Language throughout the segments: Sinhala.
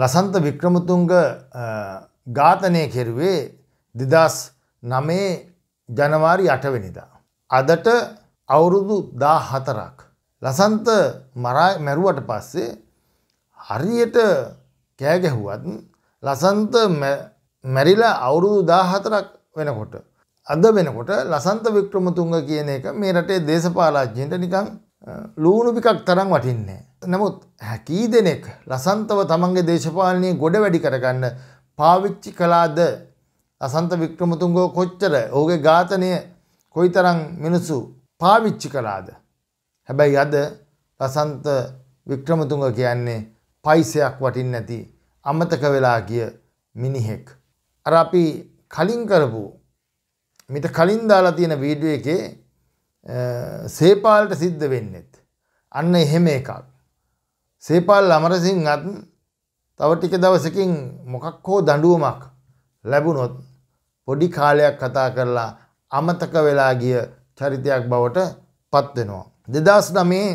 ලසන්ත වික්‍රමතුංග ඝාතනය කෙරුවේ දෙදස් නමේ ජනවාරි අටවෙනිදා. අදට අවුරුදු දා හතරක්. ලසන්ත මැරුවට පස්සේ හරියට කෑගැහුවත් ලසන්ත මැරිලා අවුරුදු දාහතරක් වෙනකොට. අද වෙනකොට ලසන්ත වික්‍රමතුංග කියන එක මේ රටේ දේශපාලාජ්‍යයට නිකං ලූුණු පිකක් තරම් වටින්නේ. නමුත් හැකී දෙනෙක් ලසන්තව තමන්ගේ දේශපාලනය ගොඩ වැඩි කරගන්න පාවිච්චි කලාද අසන්ත වික්‍රමතුන්ගෝ කොච්චර ඕගේ ඝාතනය කොයි තරං මිනිසු පාවිච්චි කලාද. හැබැයි අද ලසන්ත වික්‍රමතුංග කියන්නේ පයිසයක් වටින් නැති අමතක වෙලා ගිය මිනිහෙක්. අර අපි කලින් කරපු මිට කලින් දාලා තියෙන වීඩුව එකේ සේපාල්ට සිද්ධ වෙන්නෙත්. අන්න එහෙම එකක්. සේපාල් අමරසිං අත් තව ටික දවසකින් මොකක් හෝ දඩුවමක් ලැබුණොත් පොඩි කාලයක් කතා කරලා අමතක වෙලා ගිය චරිතයක් බවට පත්වෙනවා. දෙදස් නමේ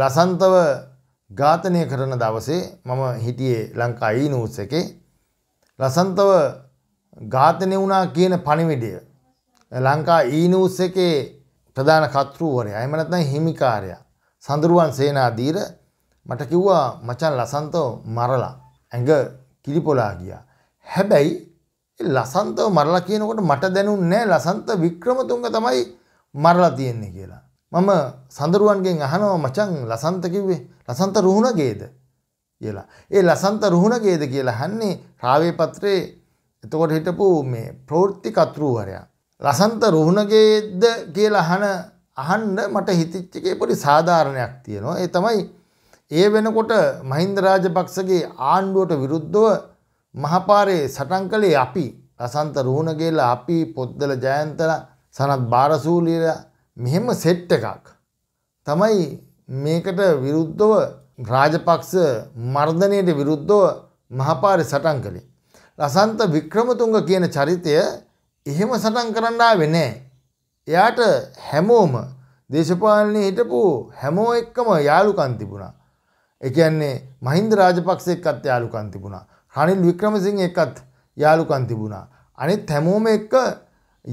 ලසන්තව ඝාතනය කරන දවසේ මම හිටියේ ලංකා ඊනූස් එකේ ලසන්තව ඝාතනය වුණා කියන පණිවිඩය ලංකා ඊනූස් එකේ ප්‍රධාන කතෘවරයා එහෙම නැත්නම් හිමිකාරයා සඳරුවන් සේනාධීර මට කිව්වා මචන් ලසන්තව මරලා ඇඟ කිලිපොලා ගියා. හැබැයි ලසන්තව මරලා කියනකොට මට දැනුන්නේ ලසන්ත වික්‍රමතුංග තමයි මරලා තියෙන්නේ කියලා. මම සඳරුවන්ගෙන් අහනවා මචන් ලසන්ත කිව්වේ ලසන්ත රුහුණගේද කියලා. ඒ ලසන්ත රුහුණගේද කියලා අහන්නේ රාවේ පත්‍රයේ එතකොට හිටපු මේ ප්‍රවෘත්ති කතෘවරයා. ලසන්ත රුහුණගේද කියලා අහන අහන්ඩ මට හිතිච්චකේ පොඩි සාධාරණයක් තියෙනවා. ඒ තමයි ඒ වෙනකොට මහින්ද රාජපක්ෂගේ ආණ්ඩුවට විරුද්ධව මහපාරේ සටන් කළේ අපි රසන්ත රුහුණගේලා අපි පොද්දල ජයන්තල සනත් භාරසූලියල මෙහෙම සෙට් එකක්. තමයි මේකට විරුද්ධව රාජපක්ෂ මර්ධනයට විරුද්ධව මහපාරි සටන් කළේ. ලසන්ත වික්‍රමතුංග කියන චරිතය එහෙම සටන් කරන්න ආවේ නෑ. එයාට හැමෝම දේශපාලනයේ හිටපු හැමෝ එක්කම යාළුකම් තිබුණා. ඒ කියන්නේ මහින්ද රාජපක්ෂ එක්කත් යාළුකම් තිබුණා. රනිල් වික්‍රමසිංහ එක්කත් යාළුකම් තිබුණා. අනිත් හැමෝම එක්ක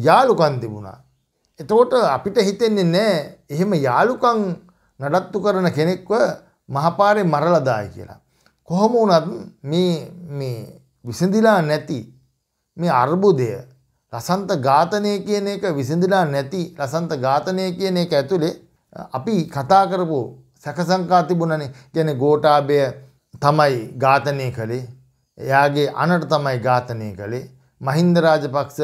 යාළුකම් තිබුණා. එතකොට අපිට හිතෙන්නේ නෑ එහෙම යාළුකම් නඩත්තු කරන කෙනෙක්ව මහපාරේ මරලදායි කියලා. කොහොම වුණත් මේ මේ විසඳිලා නැති මේ අර්බුදය ලසන්ත ඝාතනය කියන එක විසිඳලා නැති ලසන්ත ඝාතනය කියන එක ඇතුළේ අපි කතා කරපු සැකසංකා තිබුණනේ කියන්නේ ගෝඨාභය තමයි ඝාතනය කළේ. එයාගේ අනට තමයි ඝාතනය කළේ. මහින්ද රාජපක්ෂ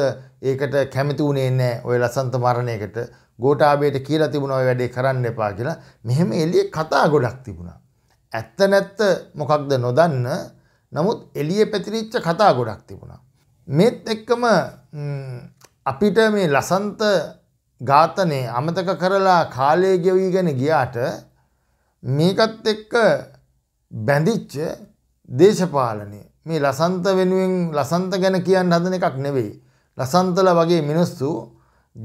ඒකට කැමති වුණේ නැහැ ওই ලසන්ත මරණයකට. ගෝඨාභයට කියලා තිබුණා ওই වැඩේ කරන්න එපා කියලා. මෙහෙම එළියේ කතා ගොඩක් තිබුණා. ඇත්ත නැත්ත මොකක්ද නොදන්න. නමුත් එළියේ පැතිරිච්ච කතා ගොඩක් තිබුණා. මෙත් එක්කම අපිට මේ ලසන්ත ඝාතනය අමතක කරලා කාලය ගෙවීගෙන ගියාට මේකත් එක්ක බැඳිච්ච දේශපාලනය මේ ලසන්ත වෙනුවෙන් ලසන්ත ගැන කියන්න හදන එකක් නෙවෙයි ලසන්තල වගේ මිනිස්සු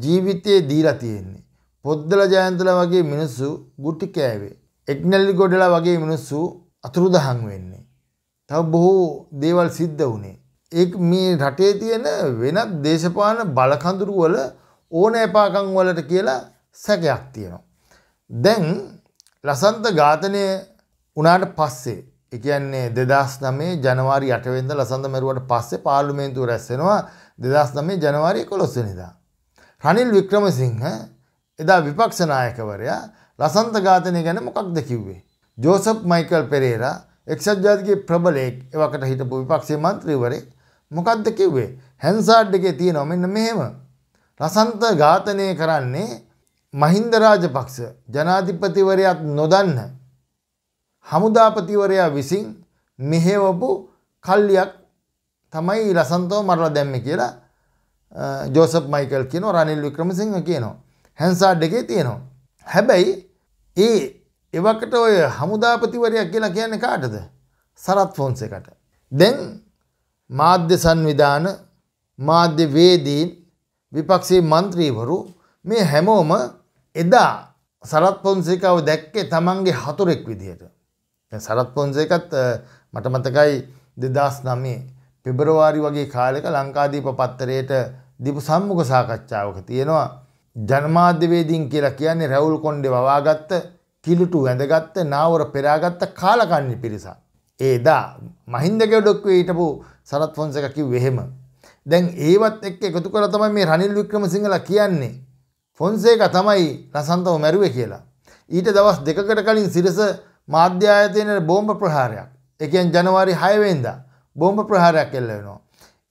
ජීවිතයේ දීලා තියෙන්නේ පොද්දල ජයන්තල වගේ මිනිස්සු ගුටි කෑවේ එක්නැල්ලි ගොඩලා වගේ මිනිස්සු අතුරුදහන් වෙන්නේ තව බොහෝ දේවල් සිද්ධ වුණේ ඒ මේ රටේ තියෙන වෙනත් දේශපාන බලකඳුරු වල ඕන එපාකම් වලට කියලා සැකයක් තියෙනවා. දැන් ලසන්ත ඝාතනය වුණාට පස්සේ ඒ කියන්නේ 2009 ජනවාරි 8 වෙනිදා ලසන්ත මැරුවට පස්සේ පාර්ලිමේන්තුව රැස් වෙනවා 2009 ජනවාරි 11 වෙනිදා. රනිල් වික්‍රමසිංහ එදා විපක්ෂ නායකවරයා ලසන්ත ඝාතනය ගැන මොකක්ද කිව්වේ? ජෝසප් මයිකල් පෙරේරා එක්සත් ජාතිකයේ ප්‍රබලයෙක් එවකට හිටපු විපක්ෂයේ මන්ත්‍රීවරයෙක් මොකක්ද කිව්වේ හැන්සාඩ් එකේ තියෙනවා මෙන්න මෙහෙම රසන්ත ඝාතනය කරන්නේ මහින්ද රාජපක්ෂ ජනාධිපතිවරයාත් නොදන්න හමුදාපතිවරයා විසින් මෙහෙවපු කල්ලියක් තමයි රසන්තව මරලා දැම්මේ කියලා ජෝසප් මයිකල් කියනවා රනිල් වික්‍රමසිංහ කියනවා හැන්සාඩ් එකේ තියෙනවා හැබැයි ඒ එවකට ඔය හමුදාපතිවරයා කියලා කියන්නේ කාටද සරත් ෆෝන්සේකට දැන් මාධ්‍ය සංවිධාන මාධ්‍යවේදීන් විපක්ෂයේ මන්ත්‍රීවරු මේ හැමෝම එදා සරත් පොන්සේකාව දැක්කේ තමන්ගේ හතුරෙක් විදිහට. සරත් පොන්සේකත් මට මතකයි දෙදස් නමේ පෙබරවාරි වගේ කාලෙක ලංකාදීප පත්තරයට දිපු සම්මුඛ සාකච්ඡාවක තියෙනවා ජනමාධ්‍යවේදීන් කියලා කියන්නේ රැවුල් කොණ්ඩේ වවාගත්ත කිලුටු වැඳගත්ත නාවර පෙරාගත්ත කාලකන්ණි පිරිසක්. ඒදා මහින්දකවඩොක්වේ ඊටපු සරත් ෆොන්සකකි වෙහෙම. දැන් ඒවත් එක් එකතු කර තමයි මේ රනිල් වික්‍රම සිංහල කියන්නේ. ෆොන්සේක තමයි රසන්තව මැරුව කියලා. ඊට දවස් දෙකකට කලින් සිරස මාධ්‍යායතයනට බෝම්භ ප්‍රහාරයක්. එකන් ජනවාරි හයවෙන්දා බෝම්භ ප්‍රහාරයක් එල්ලවෙනවා.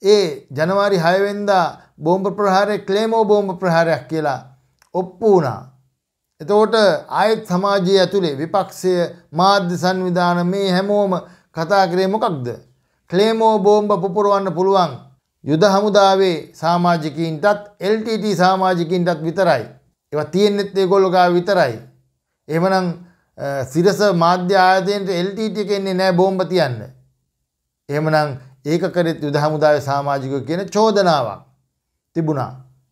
ඒ ජනවාරි හයවෙන්දා බෝම්භ ප්‍රහාරය ක්ලේමෝ බෝම්භ ප්‍රහාරයක් කියලා ඔප්පු වුණා. එතෝට ආයෙත් සමාජය ඇතුළේ විපක්ෂය මාධ්‍ය සංවිධාන මේ හැමෝම කතා කරේ මොකක්ද? ක්ලේමෝ බෝම්බ පුපුරවන්න පුළුවන් යුද හමුදාවේ සමාජිකයින්ටත් LTT සමාජිකයින්ටත් විතරයි. ඒවා තියෙන්නෙත් ඒගොල්ලෝ ගාව විතරයි. එහෙමනම් සිරස මාධ්‍ය ආයතනයට LTT එක එන්නේ නැහැ බෝම්බ තියන්න. එහෙමනම් ඒක කරෙත් යුද හමුදාවේ සමාජිකයෝ කියන චෝදනාවක් තිබුණා.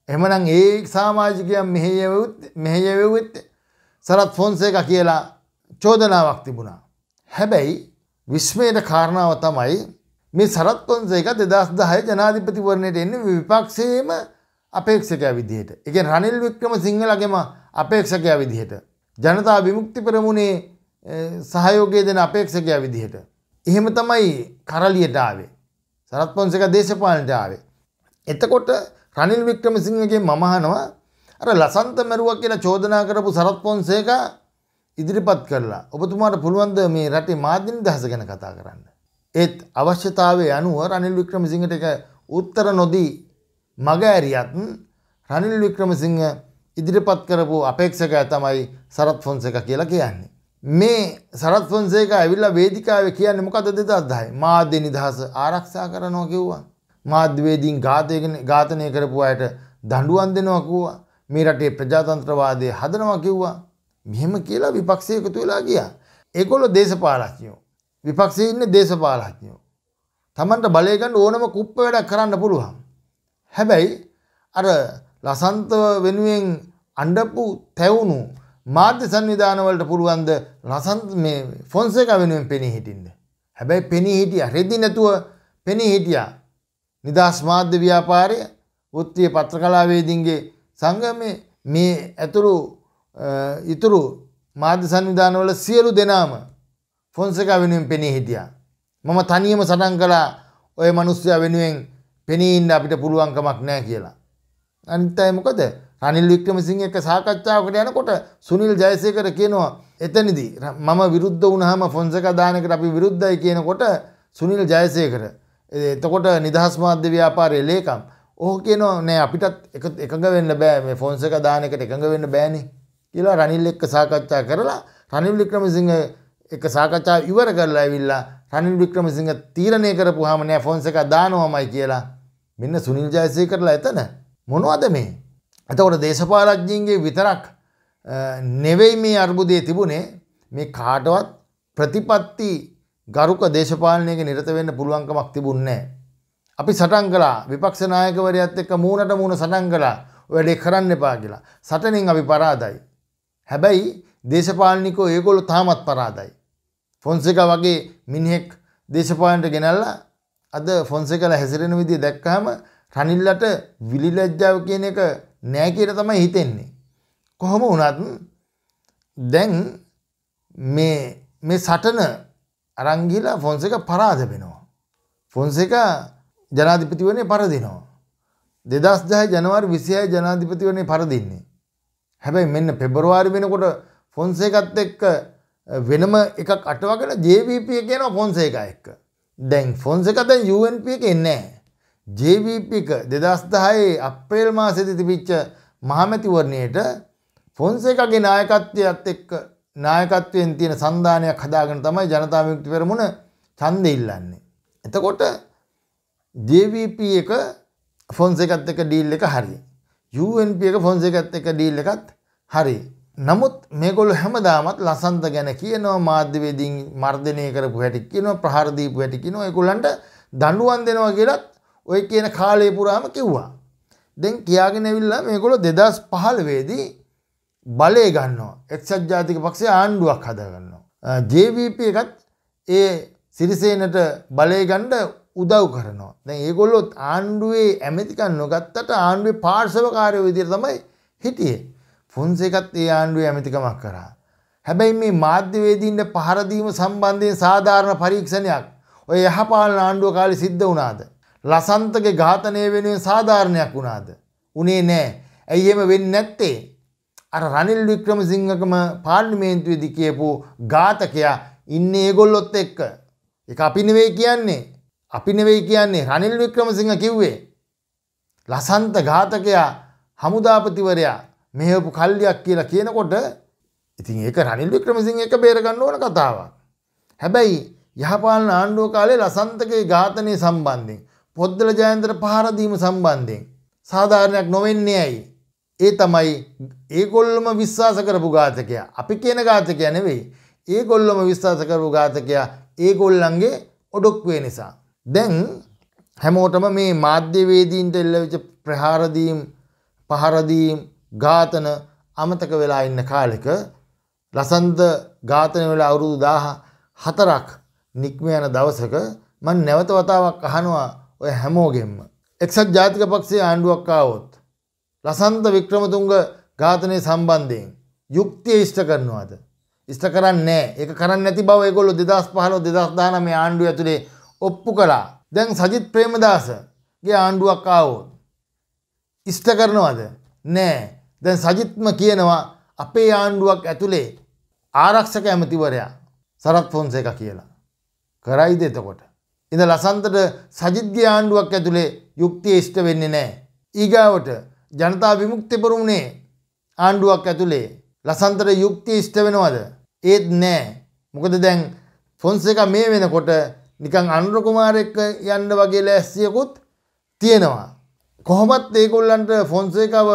එහෙමනම් ඒ සමාජිකයන් මෙහෙයවෙත් මෙහෙයවෙත් සරත් ෆොන්සේකා කියලා චෝදනාවක් තිබුණා. හැබැයි විශ්මයට කාරණාව තමයි මේ සරත් පොන්සේක දෙදස් දහය ජනාධිපතිවරණයට එන්න විපක්ෂයේම අපේක්ෂකය විදිහයට. එක රනිල් වික්‍රම සිංහලගෙම අපේක්ෂකය විදිහයට. ජනතා විමුක්ති පෙරමුණේ සහයෝගය දෙන අපේක්ෂකය විදිහයට. එහෙම තමයි කරලියට ආවේ. සරත් පොන්සේක දේශපාලනට ආවේ. එතකොට රනිල් වික්‍රම සිංහගේ මමහනවා අර ලසන්ත මැරුවක් කියලා චෝදනා කරපු සරත් පොන්සේකා ඉදිරිපත් කරලා ඔබතුමාට පුළුවන්ද මේ රටේ මාධ්‍යන දහස ගැන කතා කරන්න. ඒත් අවශ්‍යතාවේ අනුව රනිල් වික්‍රමසිංහට එක උත්තර නොදී මග ඇරියත් රනිල් වික්‍රමසිංහ ඉදිරිපත් කරපු අපේක්ෂකය තමයි සරත් ෆොන්සේක කියලා කියන්නේ. මේ සරත් ෆොන්සේක ඇවිල්ලා වේදිකාවේ කියන්නේ මොකද දෙදස් 10යි මාධ්‍ය නිදහස ආරක්ෂා කරනවා කිව්වා. මාධ්‍යවේදීන් ඝාතනය කරපු අයට දඬුවම් දෙනවා කිව්වා. මේ රටේ ප්‍රජාතන්ත්‍රවාදය හදනවා කිව්වා. මෙහෙම කියලා විපක්ෂය එකතු වෙලා ගියා. ඒගොල්ලෝ දේශපාලඥයෝ. විපක්ෂයේ ඉන්නේ දේශපාලඥයෝ. Tamanට බලය ගන්න ඕනම කුප්ප වැඩක් කරන්න පුළුවන්. හැබැයි අර ලසන්ත වෙනුවෙන් අඬපු තැවුණු මාධ්‍ය සංවිධාන වලට පුළුවන් ද ලසන්ත මේ ෆොන්සේකා වෙනුවෙන් පෙනී හිටින්න. හැබැයි පෙනී හිටියා රෙදි නැතුව පෙනී හිටියා. නිදහස් මාධ්‍ය ව්‍යාපාරය, වෘත්තීය පත්‍රකලාවේදීන්ගේ සංගමේ මේ ඇතුළු ඉතුරු මාධ්‍ය සංවිධානවල සියලු දෙනාම ෆොන්සකා වෙනුවෙන් පෙනී හිටියා. මම තනියම සටන් කළා ඔය මනුස්සයා වෙනුවෙන් පෙනීන්න අපිට පුළුවන්කමක් නෑ කියලා. අනිත් අය මොකද රනිල් වික්‍රමසිංහ එක්ක සාකච්ඡාවකට යනකොට සුනිල් ජයසේකර කියනවා එතනදී මම විරුද්ධ වුණාම ෆොන්සකා දානකට අපි විරුද්ධයි කියනකොට සුනිල් ජයසේකර එතකොට නිදහස් මාධ්‍ය ව්‍යාපාරයේ ලේකම් ඕහ කියනවා නෑ අපිටත් එකඟ වෙන්න බෑ මේ ෆොන්සකා දානකට එකඟ වෙන්න බෑනේ කියලා රනිල් එක්ක සාකච්ඡා කරලා රනිල් වික්‍රමසිංහ එක සාකච්ඡා ඉවර කරලා ඇවිල්ලා රනිල් වික්‍රමසිංහ තීරණය කරපුවාම නෑ ෆෝන්ස් එක දානවමයි කියලා මෙන්න සුනිල් ජයසේකරලා එතන මොනවද මේ එතකොට දේශපාලඥයින්ගේ විතරක් නෙවෙයි මේ අර්බුදයේ තිබුණේ මේ කාටවත් ප්‍රතිපත්ති ගරුක දේශපාලනයක නිරත වෙන්න පුළුවන්කමක් තිබුණේ අපි සටන් කළා විපක්ෂ නායකවරයාත් එක්ක මූණට මූණ සටන් කළා ඔය වැඩේ කරන්න එපා කියලා. සටනින් අපි පරාදයි. හැබැයි දේශපාලනිකෝ ඒගොලු තාමත් පරාදයි. ෆොන්සෙක වගේ මිනිහෙක් දේශපාලනට ගෙනල්ලා අද ෆොන්සෙකල හැසිරෙන විදිය දැක්කහම රනිල්ලට විලිලැජ්ජාව කියන එක නෑ කියර තමයි හිතෙන්නේ. කොහොම වනත් දැන් මේ සටන අරංගිලා ෆොන්සෙක පරාද වෙනවා. ෆොන්සෙක ජනාධිපතිවනේ පරදිනවා. දෙදස් ජය ජනවර් විසිය ජනාධිපතිවනේ පරදින්නේ. හැබැයි මෙන්න පෙබරවාරි වෙනකොට ෆොන්සේකත් එක්ක වෙනම එකක් අටවකට ජවප කියන ෆොන්සේක එක්ක දැන් ෆොන්සක දැන් UNP එක එන්නේ ජවපක දෙදස්දහයේ අපේල් මාසෙති තිබිච්ච මහමැතිවරණයට ෆොන්සේකගේ නායකත්වයත් එක්ක නායකත්වයෙන් තියෙන සන්ධානයක් හදාගෙන තමයි ජනතාවයුක්ති පෙරමුණ චන්ද ඉල්ලන්නේ. එතකොට ජවප එක ෆොන්සේකත් එක ඩීල් එක හරි. UNP එක ෆොන්සේකත් එක ඩීල් එකත් හරි නමුත් මේගොල්ල හැමදාමත් ලසන්ත ගැන කියනවා මාධ්‍යවේදීන් මර්ධනය කරපු හැටි කියනවා ප්‍රහාරදීපු හැටි කියනවා ඒගොල්ලන්ට දඬුවම් දෙනවා කියලත් ඔය කියන කාලය පුරාම කිව්වා. දැන් කියාගෙන ඇවිල්ලා මේගොල්ලෝ 2015 දී බලය ගන්නවා. එක්සත් ජාතික පක්ෂය ආණ්ඩුවක් හදාගන්නවා. JVP එකත් ඒ සිරිසේනට බලය ගන්න උදව් කරනවා. දැන් ඒගොල්ලොත් ආණ්ඩුවේ ඇමතිකන් නොගත්තට ආණ්ඩුවේ පාර්ශවකාරය විදිහට තමයි හිටියේ. ෆොන්සේකත් ඒ ආණ්ඩුවේ ඇමතිකමක් කරා. හැබැයි මේ මාධ්‍යවේදීන්ට පහර දීම සම්බන්ධයෙන් සාධාරණ පරීක්ෂණයක් ඔය යහපාලන ආණ්ඩුව කාලේ සිද්ධ වුණාද? ලසන්තගේ ඝාතනය වෙනුවෙන් සාධාරණයක් වුණාද? උනේ නෑ. ඇයි එහෙම වෙන්නේ නැත්තේ? අර රනිල් වික්‍රමසිංහකම පාර්ලිමේන්තුවේදී කියපු ඝාතකයා ඉන්නේ ඒගොල්ලොත් එක්ක. ඒක අපි නෙවෙයි කියන්නේ. අපි නෙවෙයි කියන්නේ රනිල් වික්‍රමසිංහ කිව්වේ. ලසන්ත ඝාතකයා හමුදාපතිවරයා මෙහපු කල්ලියක් කියලා කියනකොට ඉතින් ඒක රනිල් වික්‍රමසිංහ එක බේරගන්න ඕන කතාවක්. හැබැයි යහපාලන ආණ්ඩුව කාලේ ලසන්තකේ ඝාතනය සම්බන්ධයෙන් පොද්දල ජයන්තර පහර දීම සම්බන්ධයෙන් සාධාරණයක් නොවෙන්නේ ඇයි? ඒ තමයි ඒගොල්ලොම විශ්වාස කරපු ඝාතකයා. අපි කියන ඝාතකයා නෙවෙයි. ඒගොල්ලොම විශ්වාස කරපු ඝාතකයා ඒගොල්ලන්ගේ ඔඩොක්කුවේ නිසා. දැන් හැමෝටම මේ මාධ්‍යවේදීන්ට එල්ලවෙච්ච ප්‍රහාර දීම් පහර දීම් ඝාතන අමතක වෙලා ඉන්න කාලෙක ලසන්ද ඝාතන වෙලා අවුරුදු දාහ හතරක් නික්ම යන දවසක මන් නැවත වතාවක් අහනවා ඔය හැමෝගෙන්ම. එක්සත් ජාතික පක්ෂයේ ආණ්ඩුවක් ආවොත්. ලසන්ත වික්‍රමතුංග ඝාතනය සම්බන්ධයෙන් යුක්තිය ඉෂ්ට කරනවාද. ඉෂ්ට කරන්නේ ඒක කරන්න නැති බව ඒගොල්ලෝ 2015 2019 මේ ආණ්ඩුව ඇතුලේ ඔප්පු කළා. දැන් සජිත් ප්‍රේමදාසගේ ආණ්ඩුවක් ආවොත් ඉෂ්ට කරනවද? නෑ. දැන් සජිත්ම කියනවා අපේ ආණ්ඩුවක් ඇතුළේ ආරක්ෂක ඇමතිවරයා සරත් ෆොන්සේක කියලා. කරයිද එතකොට. ඉඳ ලසන්තට සජිද්‍ය ආණ්ඩුවක් ඇතුළේ යුක්තිය ඉෂ්ට වෙන්නේ නෑ. ඊගාවට ජනතා විමුක්තිපරුණේ ආණ්ඩුවක් ඇතුළේ ලසන්තට යුක්ති ඉෂ්ට වෙනවද. ඒත් නෑ මොකද දැන් ෆොන්සේක මේ වෙනකොට නිකං අනුරකුමාරෙක්ක යන්න වගේ ලැස්සියකුත් තියෙනවා. කොහොමත් ඒකොල්ලන්ට ෆොන්සේකව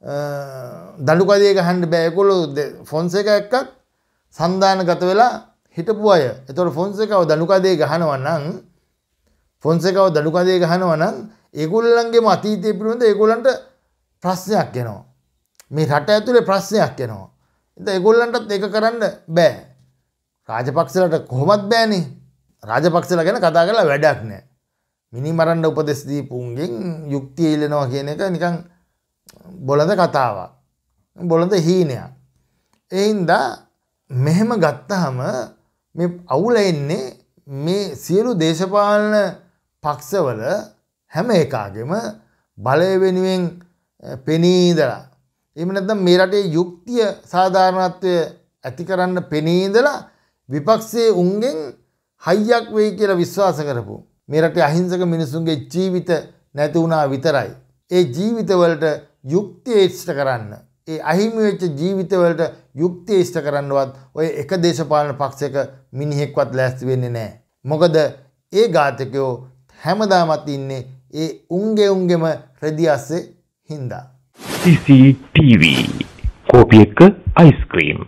දඩුකදයක හන්ඩ බෑකොලු ෆොන්සේක එක්කත් සන්ධාන ගත වෙලා හිටපු අය එතොට ෆොන්සේකව දඩුකදේ ගහනවන්නන් ෆොන්සේකව දඩුකදේ ගහනවනන් ඒගොල්ලන්ගේ මතීතය පිරුවඳ ඒගොලන්ට ප්‍රශ්නයක් එනවා. මේ රට ඇතුළේ ප්‍රශ්නයක් එනවා. එත එගොල්ලන්ටත් එක කරන්න බෑ. රාජපක්ෂලට කොහොමත් බෑනේ රාජපක්ෂල ගැන කතා කරලා වැඩක් නෑ. මිනි මරන්ඩ උපදෙස්දී පුන්ගෙන් යුක්තිය ඉල්ලෙනවා කියන එක නිකං බොලඳ කතාවක්. බොලඳ හීනයක්. එහින්දා මෙහෙම ගත්තහම මේ අවුල එන්නේ මේ සියලු දේශපාලන පක්ෂවල හැම එකාගෙම බලය වෙනුවෙන් පෙනීදලා. එමනද මේ රටේ යුක්තිය සාධාරණත්වය ඇති කරන්න පෙනීදලා විපක්ෂේ උන්ගෙන් හයියක් වෙයි කියලා විශ්වාස කරපු. මේ රටේ අහිංසක මිනිසුන්ගේ ජීවිත නැති වුණා විතරයි. ඒ ජීවිතවලට යුක්තිය ඉෂ්ට කරන්න. ඒ අහිමිවෙච්ච ජීවිතවලට යුක්තිය ඉෂ්ට කරන්නවත් ඔය එක දේශපාලන පක්ෂයක මිනිහෙක්වත් ලෑස්ති වෙන්නේ නෑ. මොකද ඒ ඝාතකයෝ හැමදාමත් ඉන්නේ ඒ උන්ගේ උන්ගෙම රෙදියස්සේ හින්දා. CCTV කෝපි එක අයිස්ක්‍රීම්